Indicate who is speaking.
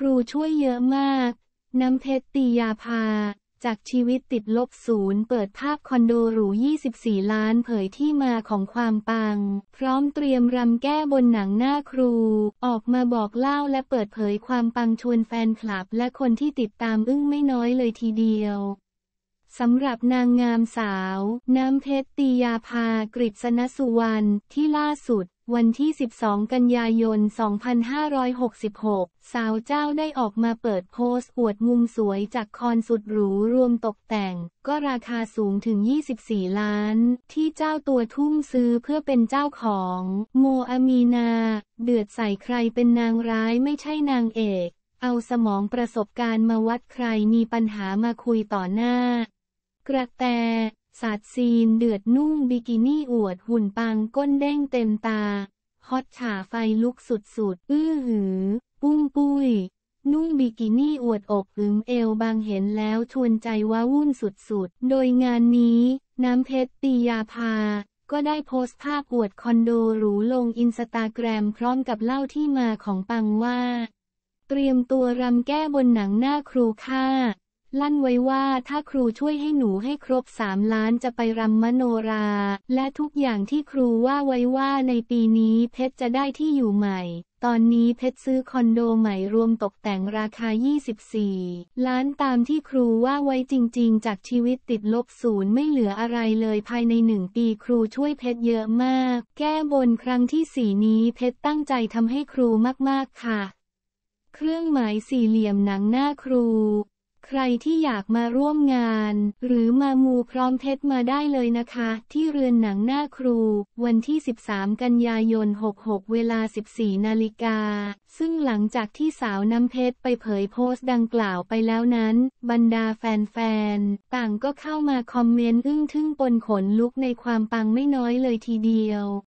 Speaker 1: ครูช่วยเยอะมาก น้ำเพชรตียาภาจากชีวิตติดลบศูนย์เปิดภาพคอนโดหรู 24 ล้านเผยที่มาของความปัง พร้อมเตรียมรำแก้บนหนังหน้าครู ออกมาบอกเล่าและเปิดเผยความปังชวนแฟนคลับและคนที่ติดตามอึ้งไม่น้อยเลยทีเดียวสำหรับนางงามสาว น้ำเพชรตียาภากริษนสุวรรณ ที่ล่าสุดวันที่ 12 กันยายน 2566 สาวเจ้าได้ออกมาเปิดโพสต์ อวดมุมสวยจากคอนสุดหรูรวมตกแต่ง ก็ราคาสูงถึง 24 ล้าน ที่เจ้าตัวทุ่มซื้อเพื่อเป็นเจ้าของโมอามีนา เดือดใส่ใครเป็นนางร้ายไม่ใช่นางเอก เอาสมองประสบการณ์มาวัดใครมีปัญหามาคุยต่อหน้า กระแตสัดซีนเดือดนุ่งบิกินี่อวดหุ่นปังก้นเด้งเต็มตา ฮอตฉาไฟลุกสุดๆ อื้อหือ ปุ้งปุ้ย นุ่งบิกินี่อวดอกหึมเอวบางเห็นแล้วชวนใจว้าวุ่นสุดๆ โดยงานนี้ น้ำเพชรตียาพา ก็ได้โพสต์ภาพอวดคอนโดหรูลงอินสตาแกรมพร้อมกับเล่าที่มาของปังว่า เตรียมตัวรำแก้บนหนังหน้าครูค่าลั่นไว้ว่าถ้าครูช่วยให้หนูให้ครบสามล้านจะไปรำมโนรา และทุกอย่างที่ครูว่าไว้ว่าในปีนี้เพชรจะได้ที่อยู่ใหม่ ตอนนี้เพชรซื้อคอนโดใหม่รวมตกแต่งราคา 24 ล้านตามที่ครูว่าไว้จริงๆ จากชีวิตติดลบศูนย์ไม่เหลืออะไรเลยภายในหนึ่งปีครูช่วยเพชรเยอะมาก แก้บนครั้งที่สี่นี้เพชรตั้งใจทำให้ครูมากๆค่ะ เครื่องหมายสี่เหลี่ยมหนังหน้าครูใครที่อยากมาร่วมงาน หรือมามูพร้อมเพชรมาได้เลยนะคะ ที่เรือนหนังหน้าครู วันที่ 13 กันยายน 66 เวลา 14 นาฬิกา ซึ่งหลังจากที่สาวน้ำเพชรไปเผยโพสต์ดังกล่าวไปแล้วนั้น บรรดาแฟนๆต่างก็เข้ามาคอมเมนต์อึ้งทึ่งปนขนลุกในความปังไม่น้อยเลยทีเดียว